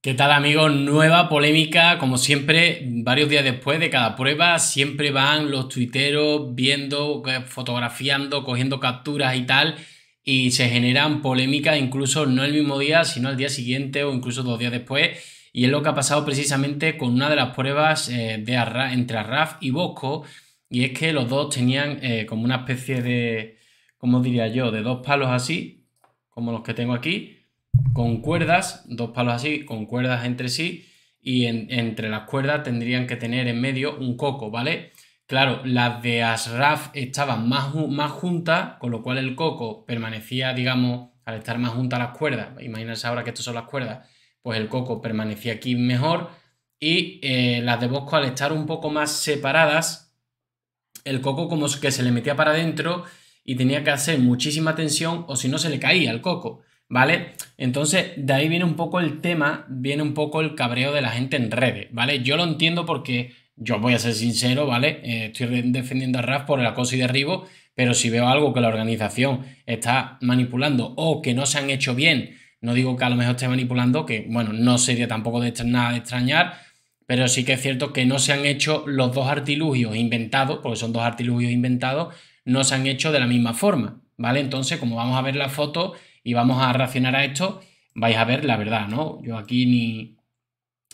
¿Qué tal amigos? Nueva polémica, como siempre, varios días después de cada prueba, siempre van los tuiteros viendo, eh, fotografiando, cogiendo capturas y tal, y se generan polémicas incluso no el mismo día, sino al día siguiente o incluso dos días después, y es lo que ha pasado precisamente con una de las pruebas eh, de entre Arraf y Bosco, y es que los dos tenían eh, como una especie de, ¿cómo diría yo?, de dos palos así, como los que tengo aquí, con cuerdas, dos palos así, con cuerdas entre sí, y entre las cuerdas tendrían que tener en medio un coco, ¿vale? Claro, las de Asraf estaban más, más juntas, con lo cual el coco permanecía, digamos, al estar más juntas las cuerdas, imagínense ahora que estas son las cuerdas, pues el coco permanecía aquí mejor, y eh, las de Bosco al estar un poco más separadas, el coco como que se le metía para adentro y tenía que hacer muchísima tensión o si no se le caía el coco. ¿vale? Entonces, de ahí viene un poco el tema, viene un poco el cabreo de la gente en redes, ¿vale? Yo lo entiendo porque yo voy a ser sincero, ¿vale? Eh, estoy defendiendo a RAF por el acoso y derribo, pero si veo algo que la organización está manipulando o que no se han hecho bien, no digo que a lo mejor esté manipulando, que bueno, no sería tampoco de nada de extrañar, pero sí que es cierto que no se han hecho los dos artilugios inventados, porque son dos artilugios inventados, no se han hecho de la misma forma, ¿vale? Entonces, como vamos a ver la foto, y vamos a reaccionar a esto, vais a ver la verdad, ¿no? Yo aquí ni,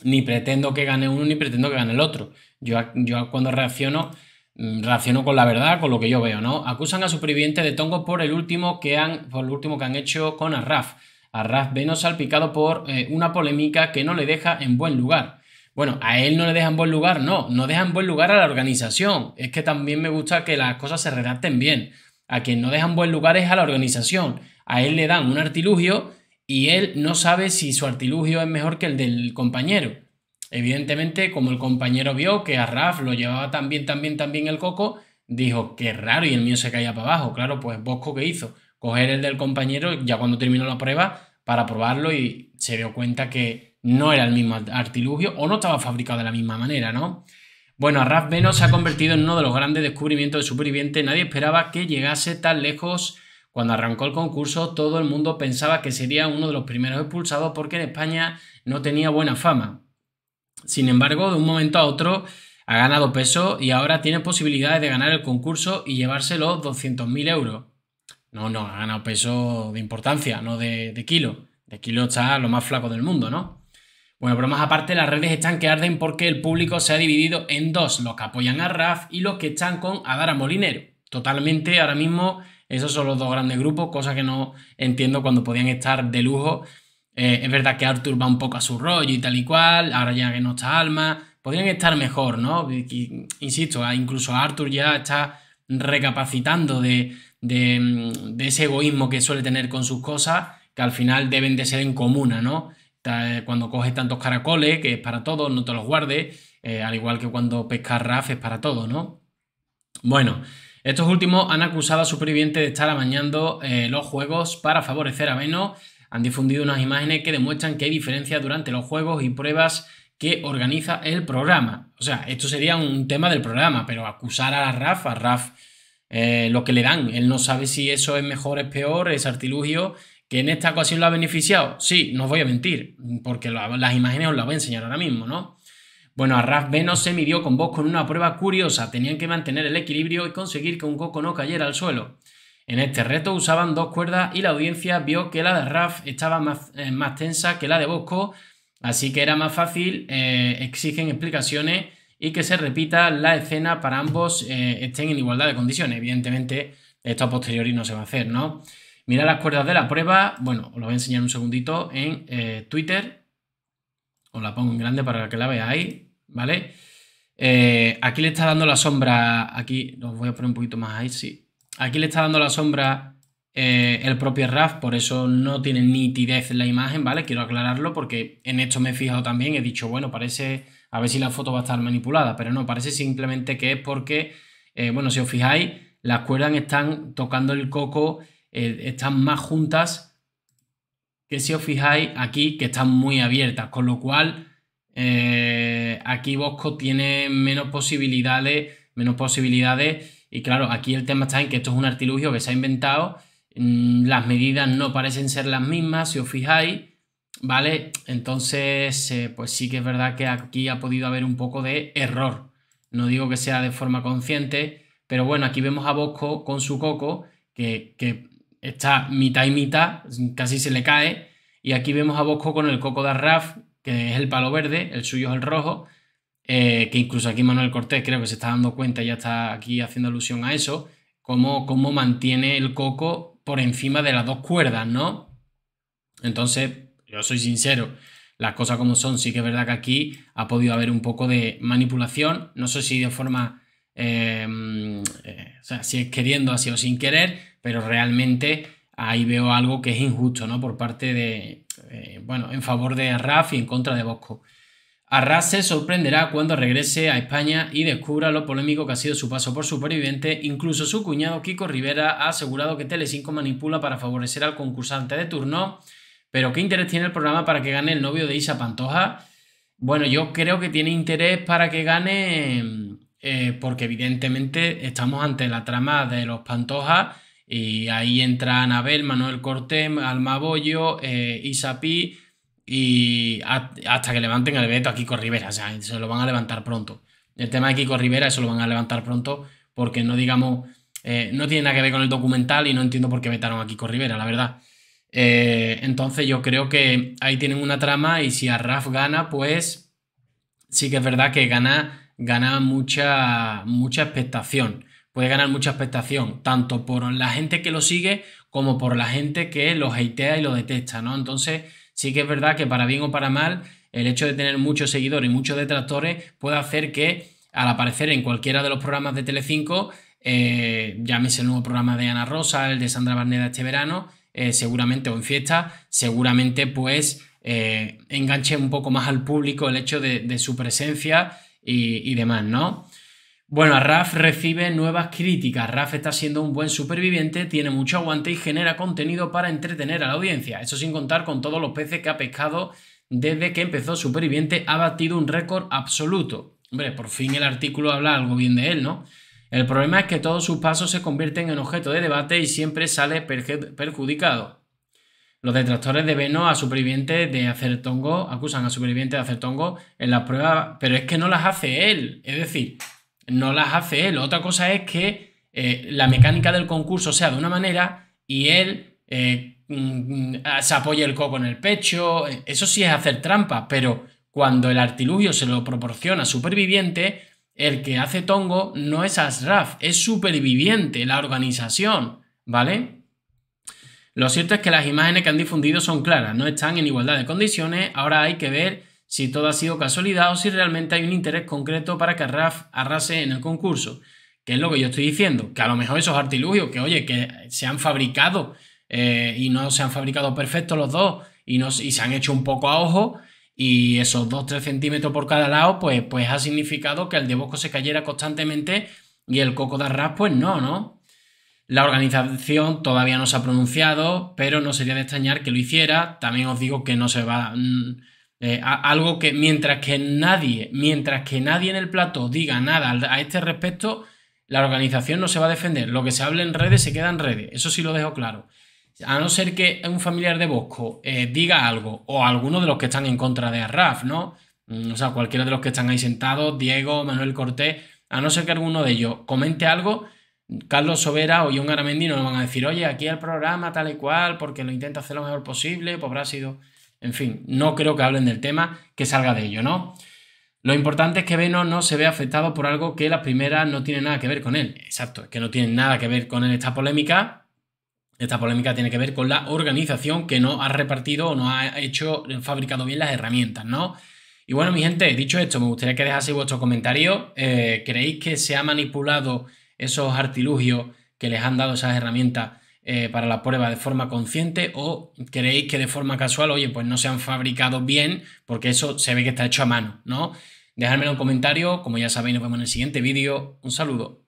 ni pretendo que gane uno ni pretendo que gane el otro. Yo, yo cuando reacciono, mm, reacciono con la verdad, con lo que yo veo, ¿no? Acusan a superviviente de Tongo por el último que han, por el último que han hecho con Arraf. Arraf venos salpicado por eh, una polémica que no le deja en buen lugar. Bueno, a él no le dejan buen lugar, no, no dejan buen lugar a la organización. Es que también me gusta que las cosas se redacten bien. A quien no dejan buen lugar es a la organización a él le dan un artilugio y él no sabe si su artilugio es mejor que el del compañero. Evidentemente, como el compañero vio que a Raf lo llevaba tan bien, tan bien, el coco, dijo, qué raro, y el mío se caía para abajo. Claro, pues Bosco, ¿qué hizo? Coger el del compañero ya cuando terminó la prueba para probarlo y se dio cuenta que no era el mismo artilugio o no estaba fabricado de la misma manera, ¿no? Bueno, a Raf Veno se ha convertido en uno de los grandes descubrimientos de superviviente. Nadie esperaba que llegase tan lejos cuando arrancó el concurso, todo el mundo pensaba que sería uno de los primeros expulsados porque en España no tenía buena fama. Sin embargo, de un momento a otro ha ganado peso y ahora tiene posibilidades de ganar el concurso y llevárselo 200.000 euros. No, no, ha ganado peso de importancia, no de, de kilo. De kilo está lo más flaco del mundo, ¿no? Bueno, más aparte, las redes están que arden porque el público se ha dividido en dos, los que apoyan a Raf y los que están con Adara Molinero. Totalmente ahora mismo esos son los dos grandes grupos, cosa que no entiendo cuando podían estar de lujo. Eh, es verdad que Arthur va un poco a su rollo y tal y cual, ahora ya que no está Alma, podrían estar mejor, ¿no? Insisto, incluso Arthur ya está recapacitando mm, de, ese egoísmo que suele tener con sus cosas, que al final deben de ser en comuna, ¿no? Eh, cuando coges tantos caracoles, que es para todos, no te los guardes, eh, al igual que cuando pesca raf es para todos, ¿no? Bueno, estos últimos han acusado a Superviviente de estar amañando eh, los juegos para favorecer a Beno. Han difundido unas imágenes que demuestran que hay diferencias durante los juegos y pruebas que organiza el programa. O sea, esto sería un tema del programa, pero acusar a Raf, a Raf, eh, lo que le dan. Él no sabe si eso es mejor, es peor, es artilugio. ¿Que en esta ocasión lo ha beneficiado? Sí, no os voy a mentir, porque las imágenes os las voy a enseñar ahora mismo, ¿no? Bueno, a Raf Venos se midió con Bosco con una prueba curiosa. Tenían que mantener el equilibrio y conseguir que un coco no cayera al suelo. En este reto usaban dos cuerdas y la audiencia vio que la de Raf estaba más, eh, tensa que la de Bosco, así que era más fácil, eh, exigen explicaciones y que se repita la escena para ambos eh, estén en igualdad de condiciones. Evidentemente, esto a posteriori no se va a hacer, ¿no? Mira las cuerdas de la prueba, bueno, os lo voy a enseñar un segundito en Twitter, os la pongo en grande para que la veáis. ¿vale? Eh, aquí le está dando la sombra, aquí los voy a poner un poquito más ahí, sí. Aquí le está dando la sombra eh, el propio RAF, por eso no tiene nitidez en la imagen, ¿vale? Quiero aclararlo porque en esto me he fijado también, he dicho, bueno, parece, a ver si la foto va a estar manipulada, pero no, parece simplemente que es porque, eh, bueno, si os fijáis, las cuerdas están tocando el coco, están más juntas que si os fijáis aquí, que están muy abiertas, con lo cual eh, aquí Bosco tiene menos posibilidades, menos posibilidades. Y claro, aquí el tema está en que esto es un artilugio que se ha inventado. Mm, las medidas no parecen ser las mismas, si os fijáis. ¿Vale? Entonces, eh, pues sí que es verdad que aquí ha podido haber un poco de error. No digo que sea de forma consciente, pero bueno, aquí vemos a Bosco con su coco, que, que está mitad y mitad, casi se le cae. Y aquí vemos a Bosco con el coco de Arraf, que es el palo verde, el suyo es el rojo, eh, que incluso aquí Manuel Cortés creo que se está dando cuenta, ya está aquí haciendo alusión a eso, cómo, cómo mantiene el coco por encima de las dos cuerdas, ¿no? Entonces, yo soy sincero, las cosas como son, sí que es verdad que aquí ha podido haber un poco de manipulación, no sé si de forma, eh, eh, o sea, si es queriendo así o sin querer, pero realmente ahí veo algo que es injusto, ¿no? Por parte de, eh, bueno, en favor de Arraf y en contra de Bosco. Arras se sorprenderá cuando regrese a España y descubra lo polémico que ha sido su paso por Superviviente. Incluso su cuñado Kiko Rivera ha asegurado que Telecinco manipula para favorecer al concursante de turno. Pero ¿qué interés tiene el programa para que gane el novio de Isa Pantoja? Bueno, yo creo que tiene interés para que gane eh, porque evidentemente estamos ante la trama de los Pantoja y ahí entra Anabel Manuel Cortem, Almabollo, Bollo, eh, y hasta que levanten el veto a Kiko Rivera. O sea, se lo van a levantar pronto. El tema de Kiko Rivera, eso lo van a levantar pronto porque no digamos, eh, no tiene nada que ver con el documental y no entiendo por qué vetaron a Kiko Rivera, la verdad. Eh, entonces yo creo que ahí tienen una trama y si a Raf gana, pues sí que es verdad que gana, gana mucha, mucha expectación puede ganar mucha expectación, tanto por la gente que lo sigue como por la gente que lo hatea y lo detesta, ¿no? Entonces, sí que es verdad que para bien o para mal, el hecho de tener muchos seguidores y muchos detractores puede hacer que al aparecer en cualquiera de los programas de Telecinco, eh, llámese el nuevo programa de Ana Rosa, el de Sandra Barneda este verano, eh, seguramente o en fiesta, seguramente pues eh, enganche un poco más al público el hecho de, su presencia y demás, ¿no? Bueno, Raf recibe nuevas críticas. Raf está siendo un buen superviviente, tiene mucho aguante y genera contenido para entretener a la audiencia. Eso sin contar con todos los peces que ha pescado desde que empezó Superviviente, ha batido un récord absoluto. Hombre, por fin el artículo habla algo bien de él, ¿no? El problema es que todos sus pasos se convierten en objeto de debate y siempre sale perjudicado. Los detractores de Veno a Superviviente de hacer tongo, acusan a Superviviente de hacer tongo en las pruebas, pero es que no las hace él. Es decir, no las hace él. Otra cosa es que eh, la mecánica del concurso sea de una manera y él eh, mm, mm, se apoya el coco en el pecho. Eh, eso sí es hacer trampas, pero cuando el artilugio se lo proporciona superviviente, el que hace tongo no es Asraf, es superviviente, la organización, ¿vale? Lo cierto es que las imágenes que han difundido son claras, no están en igualdad de condiciones, ahora hay que ver si todo ha sido casualidad o si realmente hay un interés concreto para que Raf arrase en el concurso. Que es lo que yo estoy diciendo, que a lo mejor esos artilugios, que oye, que se han fabricado eh, y no se han fabricado perfectos los dos y, no, y se han hecho un poco a ojo y esos 2-3 centímetros por cada lado, pues, pues ha significado que el de Bosco se cayera constantemente y el coco de Arras, pues no, ¿no? La organización todavía no se ha pronunciado, pero no sería de extrañar que lo hiciera. También os digo que no se va... Mm, eh, algo que mientras que nadie, mientras que nadie en el plato diga nada a este respecto, la organización no se va a defender. Lo que se hable en redes se queda en redes. Eso sí lo dejo claro. A no ser que un familiar de Bosco eh, diga algo, o alguno de los que están en contra de Arraf, ¿no? Mm, o sea, cualquiera de los que están ahí sentados, Diego, Manuel Cortés, a no ser que alguno de ellos comente algo, Carlos Sobera o John Aramendi nos van a decir, oye, aquí el programa tal y cual, porque lo intenta hacer lo mejor posible, pues habrá sido. En fin, no creo que hablen del tema, que salga de ello, ¿no? Lo importante es que Venom no se ve afectado por algo que las primeras no tiene nada que ver con él. Exacto, es que no tiene nada que ver con él esta polémica. Esta polémica tiene que ver con la organización que no ha repartido o no ha hecho, fabricado bien las herramientas, ¿no? Y bueno, mi gente, dicho esto, me gustaría que dejaseis vuestro comentario. Eh, ¿Creéis que se ha manipulado esos artilugios que les han dado esas herramientas eh, para la prueba de forma consciente o queréis que de forma casual, oye, pues no se han fabricado bien porque eso se ve que está hecho a mano, ¿no? Dejadme en comentario como ya sabéis, nos vemos en el siguiente vídeo. Un saludo.